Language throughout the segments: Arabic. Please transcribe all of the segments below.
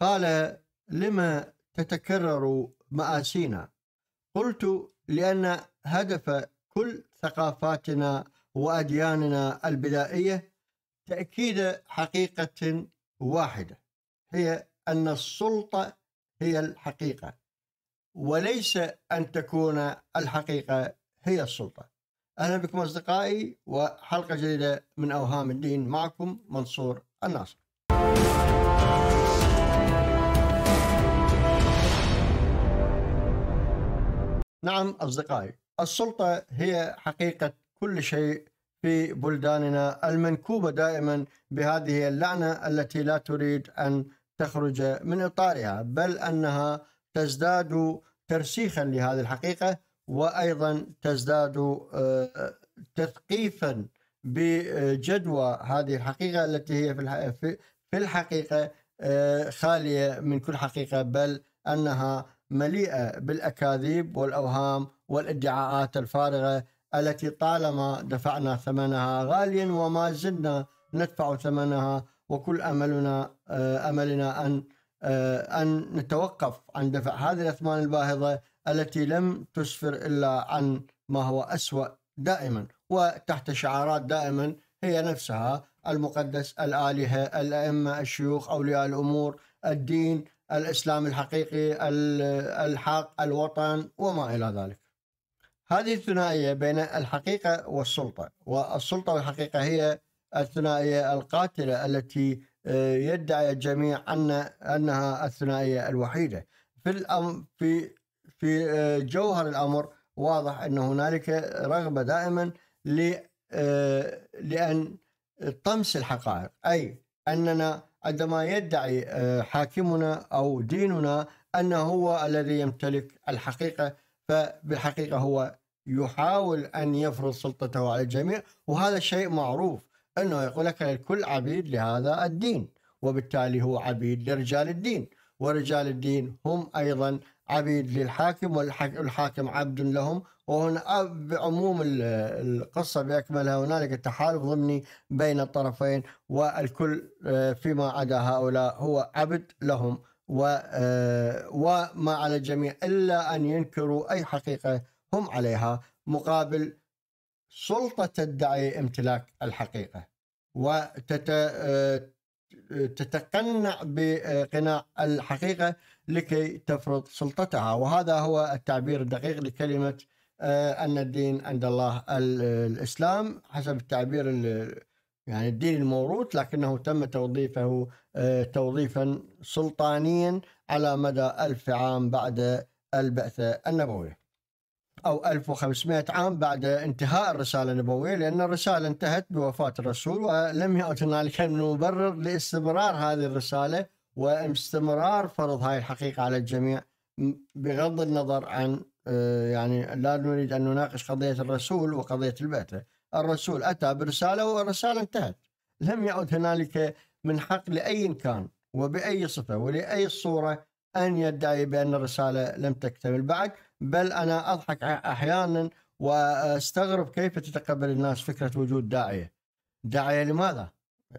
قال لما تتكرر مآسينا قلت لأن هدف كل ثقافاتنا وأدياننا البدائية تأكيد حقيقة واحدة هي أن السلطة هي الحقيقة وليس أن تكون الحقيقة هي السلطة أهلا بكم أصدقائي وحلقة جديدة من أوهام الدين معكم منصور الناصر نعم أصدقائي السلطة هي حقيقة كل شيء في بلداننا المنكوبة دائما بهذه اللعنة التي لا تريد أن تخرج من إطارها بل أنها تزداد ترسيخا لهذه الحقيقة وأيضا تزداد آه، تثقيفا بجدوى هذه الحقيقة التي هي في الحقيقة آه، خالية من كل حقيقة بل أنها مليئه بالاكاذيب والاوهام والادعاءات الفارغه التي طالما دفعنا ثمنها غاليا وما زلنا ندفع ثمنها وكل املنا آه، املنا ان آه، ان نتوقف عن دفع هذه الاثمان الباهظه التي لم تسفر الا عن ما هو اسوأ دائما وتحت شعارات دائما هي نفسها المقدس الالهه الائمه الشيوخ اولياء الامور الدين الإسلام الحقيقي الحق الوطن وما إلى ذلك هذه الثنائية بين الحقيقة والسلطة والسلطة والحقيقة هي الثنائية القاتلة التي آه، يدعي الجميع أن أنها الثنائية الوحيدة في في في آه، جوهر الأمر واضح أن هنالك رغبة دائما آه، لأن طمس الحقائق أي أننا عندما يدعي آه، حاكمنا أو ديننا أنه هو الذي يمتلك الحقيقة فبالحقيقة هو يحاول أن يفرض سلطته على الجميع وهذا شيء معروف أنه يقول لك الكل عبيد لهذا الدين وبالتالي هو عبيد لرجال الدين ورجال الدين هم أيضا عبيد للحاكم والحاكم عبد لهم وهنا بعموم القصة بأكملها هنالك تحالف ضمني بين الطرفين والكل آه، فيما عدا هؤلاء هو عبد لهم آه، وما على الجميع إلا أن ينكروا أي حقيقة هم عليها مقابل سلطة تدعي امتلاك الحقيقة وتتقنع آه، بقناع الحقيقة لكي تفرض سلطتها وهذا هو التعبير الدقيق لكلمة آه، ان الدين عند الله الاسلام حسب التعبير يعني الدين الموروث لكنه تم توظيفه آه، توظيفا سلطانيا على مدى ألف عام بعد البعثة النبوية أو 1500 عام بعد انتهاء الرسالة النبوية لأن الرسالة انتهت بوفاة الرسول ولم يعد هنالك مبرر لاستمرار هذه الرسالة واستمرار فرض هذه الحقيقة على الجميع بغض النظر عن آه، يعني لا نريد أن نناقش قضية الرسول وقضية البعثة الرسول أتى برسالة والرسالة انتهت لم يعد هنالك من حق لأي كان وبأي صفة ولأي صورة أن يدعي بأن الرسالة لم تكتمل بعد بل أنا أضحك أحيانا واستغرب كيف تتقبل الناس فكرة وجود داعية داعية لماذا؟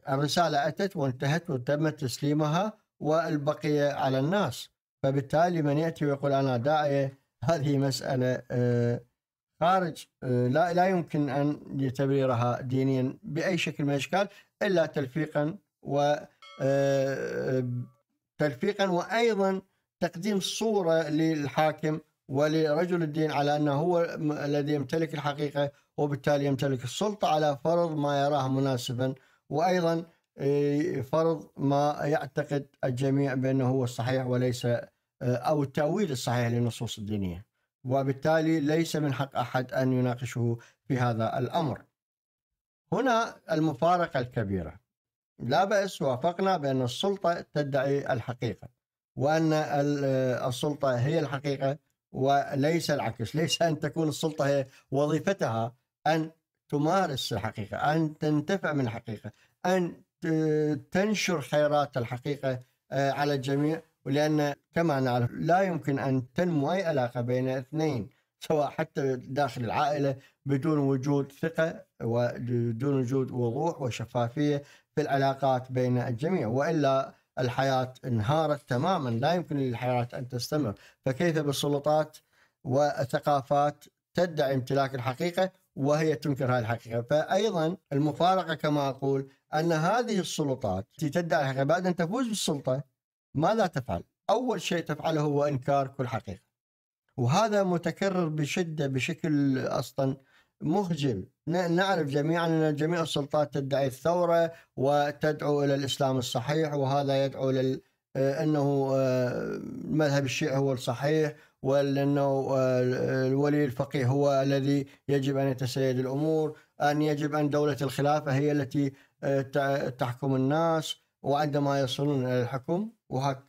الرسالة أتت وانتهت وتم تسليمها والبقية على الناس فبالتالي من يأتي ويقول أنا داعية هذه مسألة آه، خارج آه، لا لا يمكن أن يعتبرها دينيا بأي شكل من الأشكال إلا تلفيقا و آه، تلفيقا وأيضا تقديم صورة للحاكم ولرجل الدين على أنه هو الذي يمتلك الحقيقة وبالتالي يمتلك السلطة على فرض ما يراه مناسبا وأيضا فرض ما يعتقد الجميع بأنه هو الصحيح وليس آه، أو التأويل الصحيح للنصوص الدينية وبالتالي ليس من حق أحد أن يناقشه في هذا الأمر هنا المفارقة الكبيرة لا بأس وافقنا بأن السلطة تدعي الحقيقة وأن آه، السلطة هي الحقيقة وليس العكس ليس أن تكون السلطة هي وظيفتها أن تمارس الحقيقة أن تنتفع من الحقيقة أن تنشر خيرات الحقيقة آه، على الجميع ولأن كما نعرف لا يمكن أن تنمو أي علاقة بين اثنين سواء حتى داخل العائلة بدون وجود ثقة وبدون وجود وضوح وشفافية في العلاقات بين الجميع وإلا الحياة انهارت تماما لا يمكن للحياة أن تستمر فكيف بالسلطات والثقافات تدعي امتلاك الحقيقة وهي تنكر هذه الحقيقة فأيضا المفارقة كما أقول أن هذه السلطات التي تدعي الحقيقة بعد أن تفوز بالسلطة ماذا تفعل؟ أول شيء تفعله هو إنكار كل حقيقة وهذا متكرر بشدة بشكل أصلا مخجل نعرف جميعا أن جميع السلطات تدعي الثورة وتدعو إلى الإسلام الصحيح وهذا يدعو إلى آه، أنه آه، المذهب الشيعي هو الصحيح وأنه آه، الولي الفقيه هو الذي يجب أن يتسيد الأمور أن يجب أن دولة الخلافة هي التي تحكم الناس وعندما يصلون إلى الحكم وهك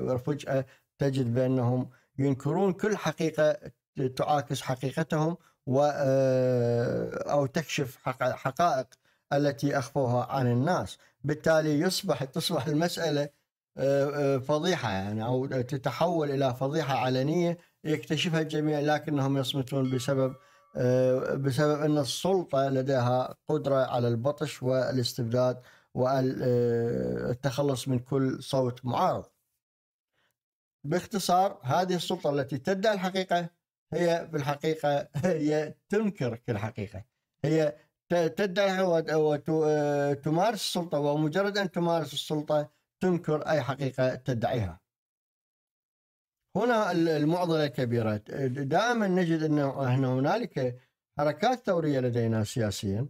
وفجأة آه، تجد بأنهم ينكرون كل حقيقة تعاكس حقيقتهم و آه، أو تكشف حقائق التي أخفوها عن الناس بالتالي يصبح تصبح المسألة آه، فضيحة يعني أو تتحول إلى فضيحة علنية يكتشفها الجميع لكنهم يصمتون بسبب بسبب أن السلطة لديها قدرة على البطش والاستبداد والتخلص آه، من كل صوت معارض باختصار هذه السلطة التي تدعي الحقيقة هي في الحقيقة هي تنكرك الحقيقة هي تدعي وتمارس آه، السلطة ومجرد أن تمارس السلطة تنكر أي حقيقة تدعيها هنا المعضلة كبيرة دائما نجد أن هنالك حركات ثورية لدينا سياسيا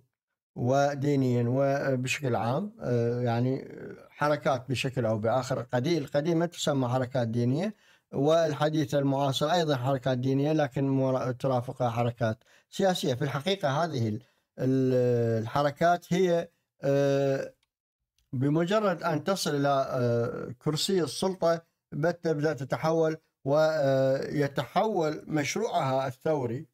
ودينيا وبشكل عام آه، يعني حركات بشكل او باخر قديم القديمه تسمى حركات دينيه والحديثه المعاصره ايضا حركات دينيه لكن ترافقها حركات سياسيه في الحقيقه هذه الحركات هي آه، بمجرد ان تصل الى آه، كرسي السلطه تبدا تتحول ويتحول مشروعها الثوري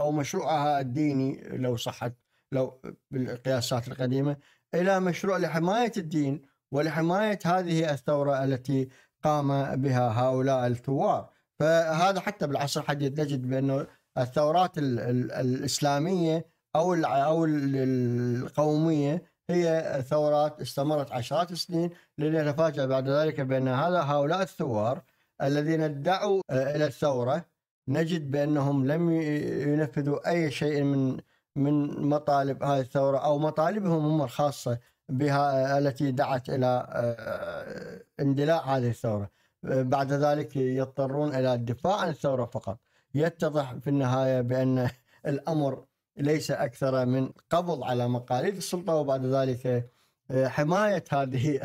او مشروعها الديني لو صحت لو بالقياسات القديمة إلى مشروع لحماية الدين ولحماية هذه الثورة التي قام بها هؤلاء الثوار فهذا حتى بالعصر الحديث نجد بأنه الثورات الإسلامية أو أو القومية هي ثورات استمرت عشرات السنين لنتفاجأ بعد ذلك بأن هذا هؤلاء الثوار الذين ادعوا إلى الثورة نجد بأنهم لم ينفذوا أي شيء من من مطالب هذه الثورة أو مطالبهم هم الخاصة بها آه، التي دعت إلى آه، آه، اندلاع هذه الثورة بعد ذلك يضطرون إلى الدفاع عن الثورة فقط يتضح في النهاية بأن الأمر ليس أكثر من قبض على مقاليد السلطة وبعد ذلك حماية هذه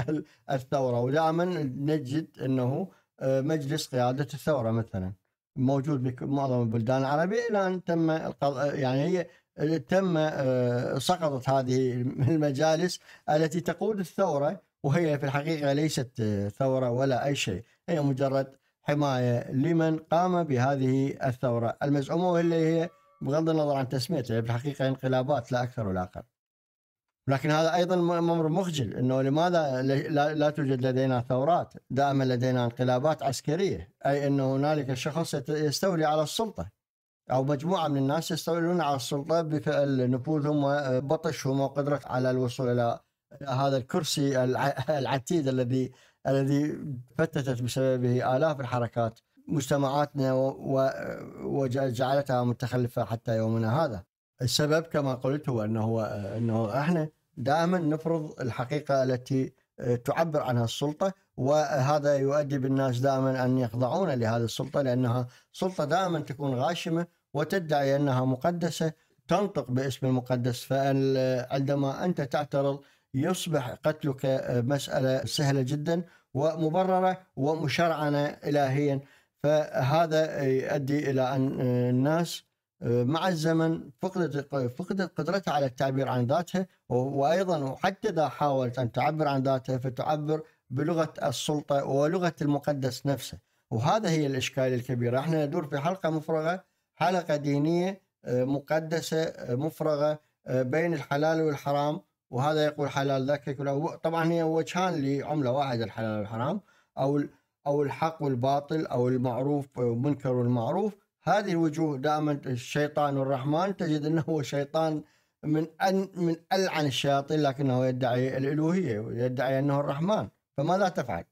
الثورة ودائما نجد أنه مجلس قيادة الثورة مثلا موجود بمعظم البلدان العربية الآن تم يعني هي تم آه، سقطت هذه المجالس التي تقود الثورة وهي في الحقيقة ليست آه، ثورة ولا أي شيء هي مجرد حماية لمن قام بهذه الثورة المزعومة واللي هي بغض النظر عن تسميتها في الحقيقة انقلابات لا أكثر ولا أقل لكن هذا ايضا امر مخجل انه لماذا لا توجد لدينا ثورات؟ دائما لدينا انقلابات عسكريه اي أنه هنالك شخص يستولي على السلطه أو مجموعة من الناس يستولون على السلطة بفعل نفوذهم وبطشهم وقدرتهم على الوصول إلى هذا الكرسي العتيد الذي الذي فتتت بسببه آلاف الحركات مجتمعاتنا وجعلتها متخلفة حتى يومنا هذا السبب كما قلت هو أنه, هو أنه إحنا دائما نفرض الحقيقة التي تعبر عنها السلطة وهذا يؤدي بالناس دائما أن يخضعون لهذه السلطة لأنها سلطة دائما تكون غاشمة وتدعي أنها مقدسة تنطق باسم المقدس فعندما أنت تعترض يصبح قتلك مسألة سهلة جدا ومبررة ومشرعنة إلهيا فهذا يؤدي إلى أن الناس مع الزمن فقدت فقدت قدرتها على التعبير عن ذاتها وايضا وحتى اذا حاولت ان تعبر عن ذاتها فتعبر بلغه السلطه ولغه المقدس نفسه وهذا هي الاشكال الكبيره احنا ندور في حلقه مفرغه حلقة دينية آه، مقدسة آه، مفرغة آه، بين الحلال والحرام وهذا يقول حلال ذاك يقول طبعا هي وجهان لعملة واحدة الحلال والحرام أو أو الحق والباطل أو المعروف والمنكر والمعروف هذه الوجوه دائما الشيطان والرحمن تجد أنه هو شيطان من أن من ألعن الشياطين لكنه يدعي الألوهية ويدعي أنه الرحمن فماذا تفعل؟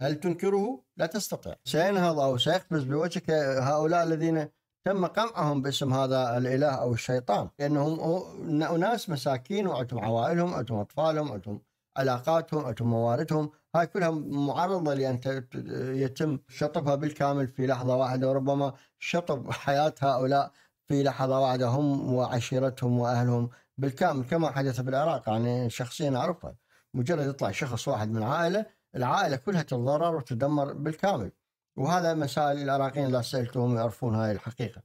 هل تنكره؟ لا تستطيع سينهض أو سيقفز بوجهك هؤلاء الذين تم قمعهم باسم هذا الاله او الشيطان لانهم اناس مساكين وعندهم عوائلهم عندهم اطفالهم عندهم علاقاتهم عندهم مواردهم هاي كلها معرضه لان يتم شطبها بالكامل في لحظه واحده وربما شطب حياه هؤلاء في لحظه واحده هم وعشيرتهم واهلهم بالكامل كما حدث بالعراق يعني شخصيا اعرفها مجرد يطلع شخص واحد من عائله العائله كلها تتضرر وتدمر بالكامل وهذا مسائل العراقيين لا سألتهم يعرفون هاي الحقيقة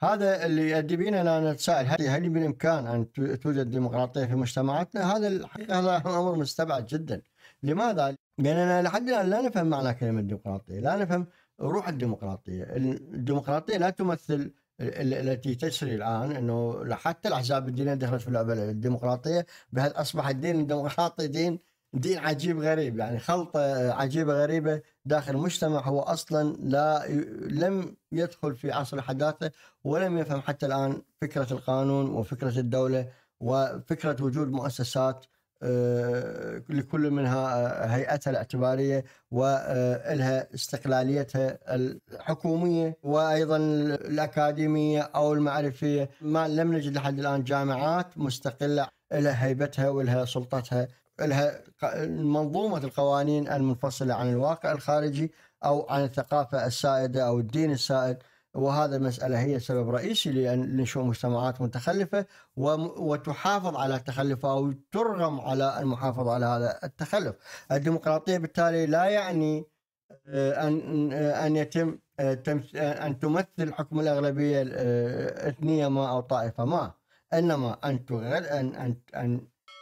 هذا اللي يؤدي بينا نتساءل هل هل بالامكان ان توجد ديمقراطيه في مجتمعاتنا؟ هذا الحقيقه هذا امر مستبعد جدا. لماذا؟ لاننا لحد الان لا نفهم معنى كلمه ديمقراطيه، لا نفهم روح الديمقراطيه، الديمقراطيه لا تمثل التي تسري الان انه حتى الاحزاب الدينيه دخلت في اللعبه الديمقراطيه بهذا اصبح الدين الديمقراطي دين دين عجيب غريب يعني خلطه عجيبه غريبه داخل المجتمع هو اصلا لا لم يدخل في عصر حداثه ولم يفهم حتى الان فكره القانون وفكره الدوله وفكره وجود مؤسسات آه، لكل منها آه، هيئتها الاعتباريه والها استقلاليتها الحكوميه وايضا الاكاديميه او المعرفيه ما لم نجد لحد الان جامعات مستقله لها هيبتها ولها سلطتها لها منظومة القوانين المنفصلة عن الواقع الخارجي أو عن الثقافة السائدة أو الدين السائد وهذا المسألة هي سبب رئيسي لنشوء مجتمعات متخلفة وتحافظ على التخلف أو ترغم على المحافظة على هذا التخلف الديمقراطية بالتالي لا يعني آه، أن أن يتم آه، آه، أن تمثل حكم الأغلبية إثنية ما أو طائفة ما إنما أن أن أن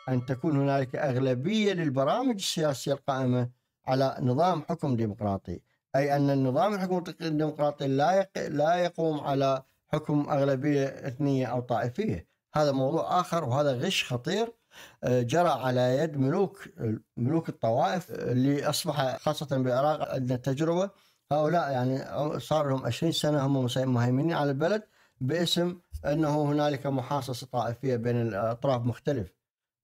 أن تكون هنالك أغلبية للبرامج السياسية القائمة على نظام حكم ديمقراطي أي أن النظام الحكم الديمقراطي لا لا يقوم على حكم أغلبية إثنية أو طائفية هذا موضوع آخر وهذا غش خطير آه، جرى على يد ملوك ملوك الطوائف اللي أصبح خاصة بالعراق عندنا تجربة هؤلاء يعني صار لهم 20 سنة هم مهيمنين على البلد باسم أنه هنالك محاصصة طائفية بين الأطراف مختلفة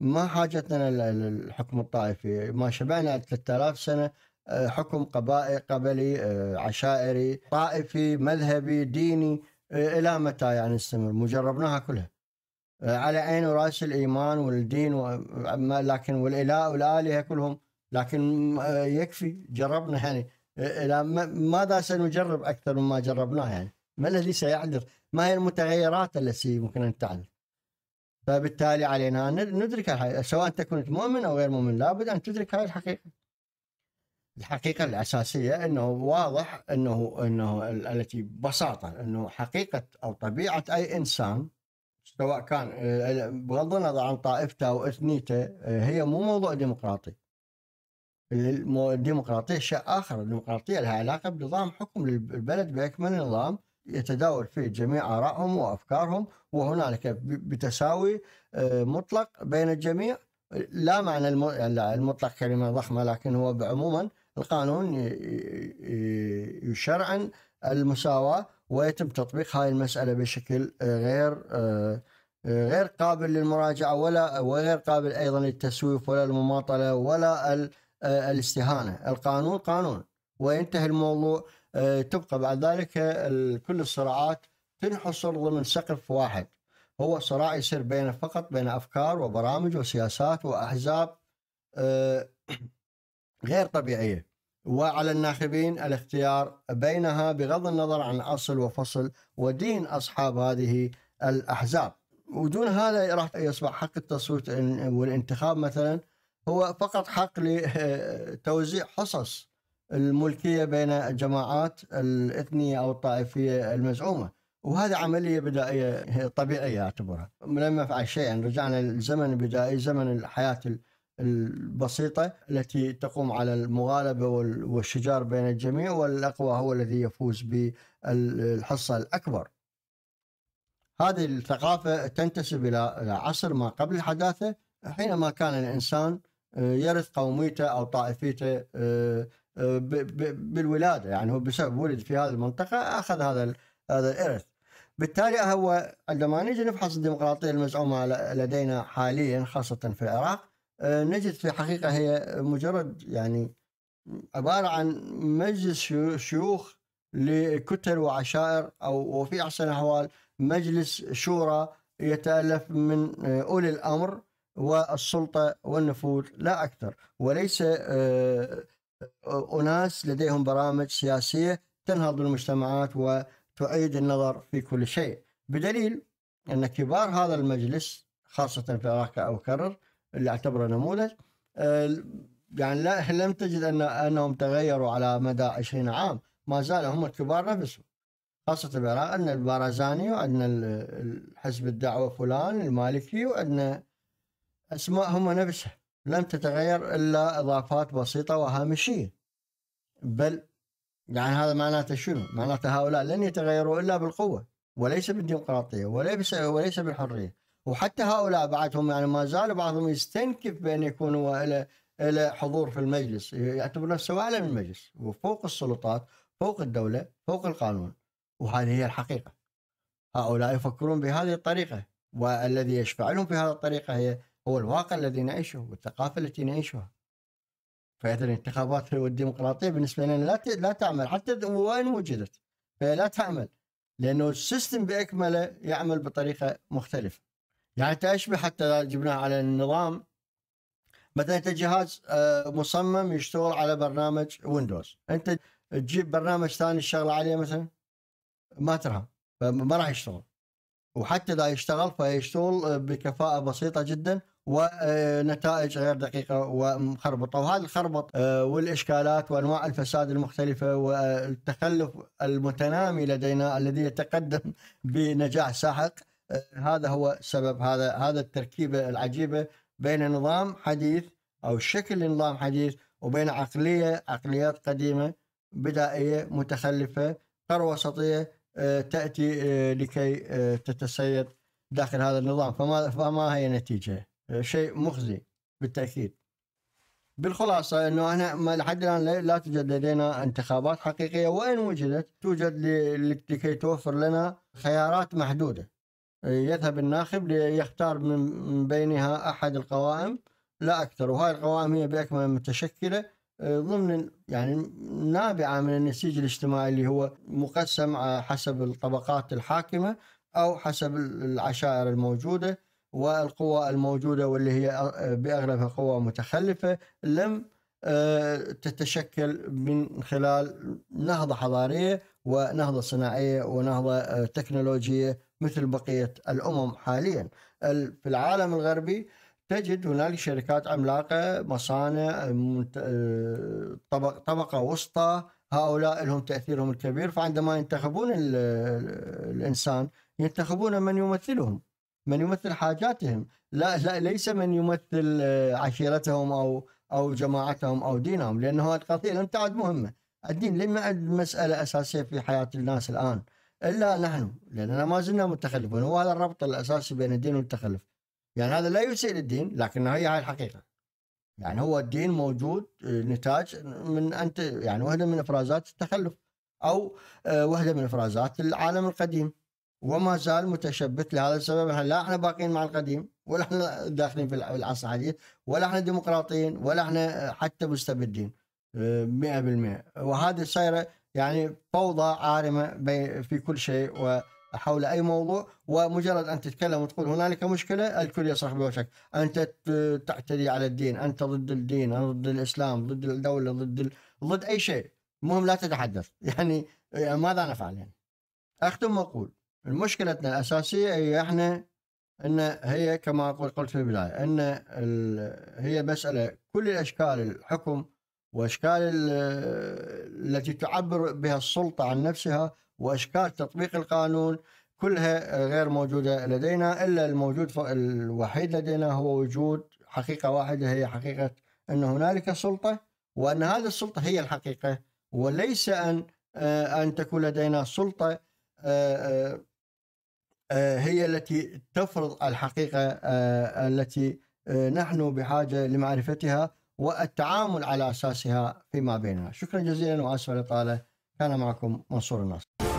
ما حاجتنا للحكم الطائفي ما شبعنا 3000 سنة آه، حكم قبائل قبلي آه، عشائري طائفي مذهبي ديني آه، إلى متى يعني نستمر مجربناها كلها على عين ورأس الإيمان والدين لكن والإله والآلهة كلهم لكن يكفي جربنا يعني إلى ماذا سنجرب أكثر مما جربناه يعني ما الذي سيحدث ما هي المتغيرات التي يمكن أن تحدث فبالتالي علينا أن ندرك الحقيقة سواء أنت كنت مؤمن أو غير مؤمن لابد أن تدرك هذه الحقيقة الحقيقة الأساسية أنه واضح أنه أنه التي ببساطة أنه حقيقة أو طبيعة أي إنسان سواء كان بغض النظر عن طائفته او اثنيته هي مو موضوع ديمقراطي الديمقراطية شيء آخر الديمقراطية لها علاقة بنظام حكم البلد بأكمل نظام يتداول فيه جميع آرائهم وأفكارهم وهنالك بتساوي آه، مطلق بين الجميع لا معنى يعني المطلق كلمة ضخمة لكن هو عموما القانون يشرعن المساواة ويتم تطبيق هذه المسألة بشكل آه، غير آه، غير قابل للمراجعة ولا وغير قابل أيضا للتسويف ولا المماطلة ولا الاستهانة القانون قانون وينتهي الموضوع تبقى بعد ذلك كل الصراعات تنحصر ضمن سقف واحد هو صراع يصير بين فقط بين افكار وبرامج وسياسات واحزاب آه، غير طبيعيه وعلى الناخبين الاختيار بينها بغض النظر عن اصل وفصل ودين اصحاب هذه الاحزاب ودون هذا راح يصبح حق التصويت والانتخاب مثلا هو فقط حق لتوزيع حصص الملكية بين الجماعات الإثنية أو الطائفية المزعومة وهذا عملية بدائية طبيعية أعتبرها لم يفعل شيئا يعني رجعنا للزمن البدائي زمن الحياة البسيطة التي تقوم على المغالبة والشجار بين الجميع والأقوى هو الذي يفوز بالحصة الأكبر هذه الثقافة تنتسب إلى عصر ما قبل الحداثة حينما كان الإنسان آه، يرث قوميته أو طائفيته آه، بالولاده يعني هو بسبب ولد في هذه المنطقه اخذ هذا هذا الارث بالتالي هو عندما نجي نفحص الديمقراطيه المزعومه لدينا حاليا خاصه في العراق آه، نجد في الحقيقه هي مجرد يعني عباره عن مجلس شيوخ لكتل وعشائر او وفي احسن الاحوال مجلس شورى يتالف من آه، اولي الامر والسلطه والنفوذ لا اكثر وليس آه، أناس لديهم برامج سياسية تنهض بالمجتمعات وتعيد النظر في كل شيء بدليل أن كبار هذا المجلس خاصة في العراق أو كرر اللي اعتبره نموذج آه، يعني لا لم تجد أن أنهم تغيروا على مدى 20 عام ما زالوا هم الكبار نفسهم خاصة العراق عندنا البارزاني وعندنا حزب الدعوة فلان المالكي وعندنا أسماء هم نفسها لم تتغير إلا إضافات بسيطة وهامشية بل يعني هذا معناته شنو؟ معناته هؤلاء لن يتغيروا إلا بالقوة وليس بالديمقراطية وليس وليس بالحرية وحتى هؤلاء بعضهم يعني ما زال بعضهم يستنكف بأن يكونوا إلى إلى حضور في المجلس يعتبر نفسه أعلى من المجلس وفوق السلطات فوق الدولة فوق القانون وهذه هي الحقيقة هؤلاء يفكرون بهذه الطريقة والذي يشفع لهم في هذه الطريقة هي هو الواقع الذي نعيشه والثقافه التي نعيشها فاذا الانتخابات والديمقراطيه بالنسبه لنا لا لا تعمل حتى وين وجدت فهي لا تعمل لانه السيستم باكمله يعمل بطريقه مختلفه يعني تشبه حتى جبناها على النظام مثلا انت جهاز آه، مصمم يشتغل على برنامج ويندوز انت تجيب برنامج ثاني الشغلة عليه مثلا ما ترهم فما راح يشتغل وحتى اذا يشتغل فيشتغل آه، بكفاءه بسيطه جدا ونتائج غير دقيقة ومخربطة وهذا الخربط آه، والإشكالات وأنواع الفساد المختلفة والتخلف المتنامي لدينا الذي يتقدم بنجاح ساحق آه، هذا هو سبب هذا هذا التركيبة العجيبة بين نظام حديث أو شكل نظام حديث وبين عقلية عقليات قديمة بدائية متخلفة ثروة وسطية آه، تأتي لكي تتسيد داخل هذا النظام فما, فما هي النتيجة؟ شيء مخزي بالتاكيد بالخلاصه انه احنا لحد الان لا توجد لدينا انتخابات حقيقيه وان وجدت توجد لكي توفر لنا خيارات محدوده يذهب الناخب ليختار من بينها احد القوائم لا اكثر وهاي القوائم هي باكملها متشكله ضمن يعني نابعه من النسيج الاجتماعي اللي هو مقسم حسب الطبقات الحاكمه او حسب العشائر الموجوده والقوى الموجودة واللي هي بأغلبها قوى متخلفة لم آه، تتشكل من خلال نهضة حضارية ونهضة صناعية ونهضة آه، تكنولوجية مثل بقية الأمم حاليا في العالم الغربي تجد هنالك شركات عملاقة مصانع آه، طبق طبقة وسطى هؤلاء لهم تأثيرهم الكبير فعندما ينتخبون الإنسان ينتخبون من يمثلهم من يمثل حاجاتهم لا, لا ليس من يمثل آه، عشيرتهم أو أو جماعتهم أو دينهم لأنه هذه القضية لم تعد مهمة الدين لم يعد مسألة أساسية في حياة الناس الآن إلا نحن لأننا ما زلنا متخلفون هو هذا الربط الأساسي بين الدين والتخلف يعني هذا لا يسيء للدين لكن هي هاي الحقيقة يعني هو الدين موجود آه، نتاج من أنت يعني واحدة من إفرازات التخلف أو واحدة من إفرازات العالم القديم وما زال متشبت لهذا السبب احنا لا احنا باقيين مع القديم ولا احنا داخلين في العصر الحديث ولا احنا ديمقراطيين ولا احنا حتى مستبدين 100% وهذه صايره يعني فوضى عارمه في كل شيء وحول اي موضوع ومجرد ان تتكلم وتقول هنالك مشكله الكل يصرخ بوشك انت تعتدي على الدين انت ضد الدين ضد الاسلام ضد الدوله ضد ال... ضد اي شيء المهم لا تتحدث يعني ماذا نفعل يعني اختم واقول مشكلتنا الاساسيه هي احنا ان هي كما قلت في البدايه ان هي مساله كل الاشكال الحكم واشكال التي تعبر بها السلطه عن نفسها واشكال تطبيق القانون كلها غير موجوده لدينا الا الموجود الوحيد لدينا هو وجود حقيقه واحده هي حقيقه ان هنالك سلطه وان هذه السلطه هي الحقيقه وليس ان آه، ان تكون لدينا سلطه آه، آه، هي التي تفرض الحقيقة آه، التي آه، نحن بحاجة لمعرفتها والتعامل على أساسها فيما بيننا شكرا جزيلا وأسف الإطالة كان معكم منصور الناصر